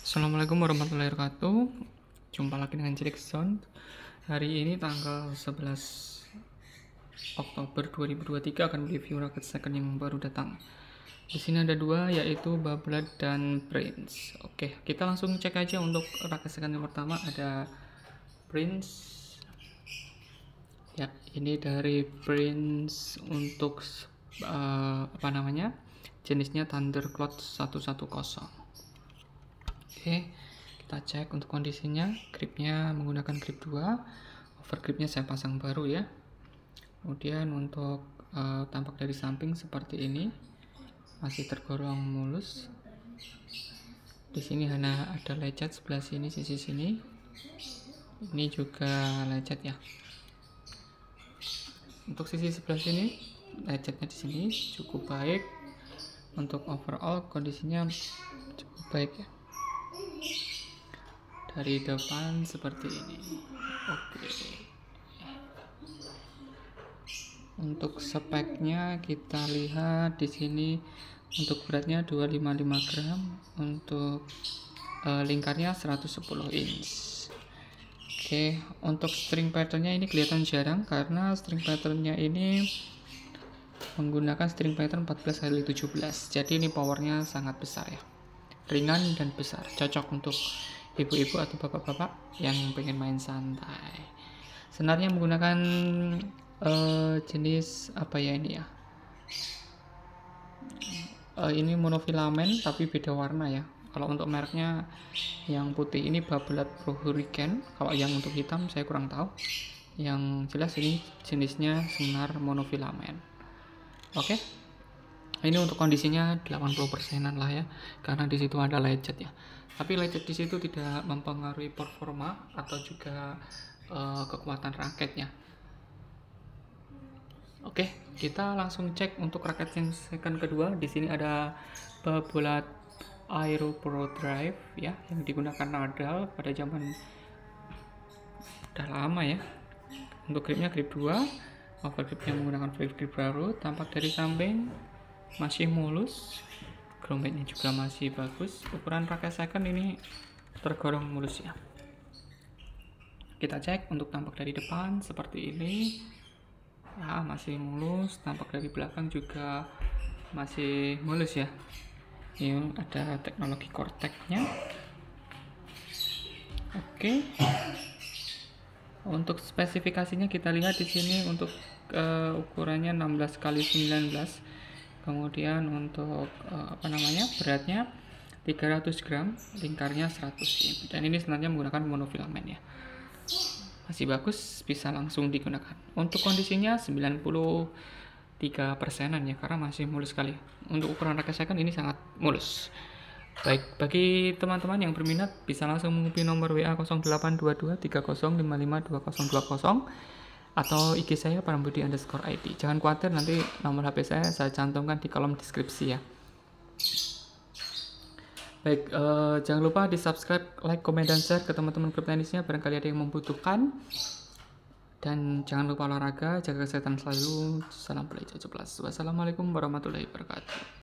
Assalamualaikum warahmatullahi wabarakatuh Jumpa lagi dengan Cilik Sound Hari ini tanggal 11 Oktober 2023 akan review Rocket Second yang baru datang di sini ada dua yaitu Bubble dan Prince Oke kita langsung cek aja untuk Rocket Second yang pertama ada Prince ya ini dari Prince untuk uh, apa namanya jenisnya Cloud 110 Oke, kita cek untuk kondisinya. Gripnya menggunakan grip 2. gripnya saya pasang baru ya. Kemudian untuk uh, tampak dari samping seperti ini. Masih tergolong mulus. Di sini hanya ada lecet sebelah sini, sisi sini. Ini juga lecet ya. Untuk sisi sebelah sini, lecetnya di sini cukup baik. Untuk overall kondisinya cukup baik ya dari depan seperti ini oke untuk speknya kita lihat di sini untuk beratnya 255 gram untuk uh, lingkarnya 110 inch oke untuk string patternnya ini kelihatan jarang karena string patternnya ini menggunakan string pattern 14 x 17 jadi ini powernya sangat besar ya ringan dan besar cocok untuk ibu-ibu atau bapak-bapak yang pengen main santai senarnya menggunakan uh, jenis apa ya ini ya uh, ini monofilamen tapi beda warna ya kalau untuk mereknya yang putih ini babelat pro hurricane kalau yang untuk hitam saya kurang tahu yang jelas ini jenisnya senar monofilamen oke okay? ini untuk kondisinya 80 persenan lah ya karena di situ ada lecet ya tapi lecet di situ tidak mempengaruhi performa atau juga uh, kekuatan raketnya oke kita langsung cek untuk raket yang second kedua di sini ada bola Aero Pro Drive ya yang digunakan Nadal pada zaman udah lama ya untuk gripnya grip 2 overgripnya menggunakan flip grip baru tampak dari samping masih mulus grommetnya juga masih bagus ukuran pakai second kan ini tergolong mulus ya kita cek untuk tampak dari depan seperti ini ya masih mulus tampak dari belakang juga masih mulus ya ini ada teknologi korteknya oke untuk spesifikasinya kita lihat di sini untuk uh, ukurannya 16 kali 19 kemudian untuk uh, apa namanya beratnya 300 gram lingkarnya 100 dan ini sebenarnya menggunakan monofilamen ya masih bagus bisa langsung digunakan untuk kondisinya 93 persenan ya karena masih mulus sekali untuk ukuran rakyat kan ini sangat mulus baik bagi teman-teman yang berminat bisa langsung menghubungi nomor WA 0822 3055 2020 atau IG saya Pramudi underscore ID. Jangan khawatir nanti nomor HP saya saya cantumkan di kolom deskripsi ya. Baik, uh, jangan lupa di subscribe, like, komen, dan share ke teman-teman klub tenisnya barangkali ada yang membutuhkan. Dan jangan lupa olahraga, jaga kesehatan selalu. Salam pelajar 17. Wassalamualaikum warahmatullahi wabarakatuh.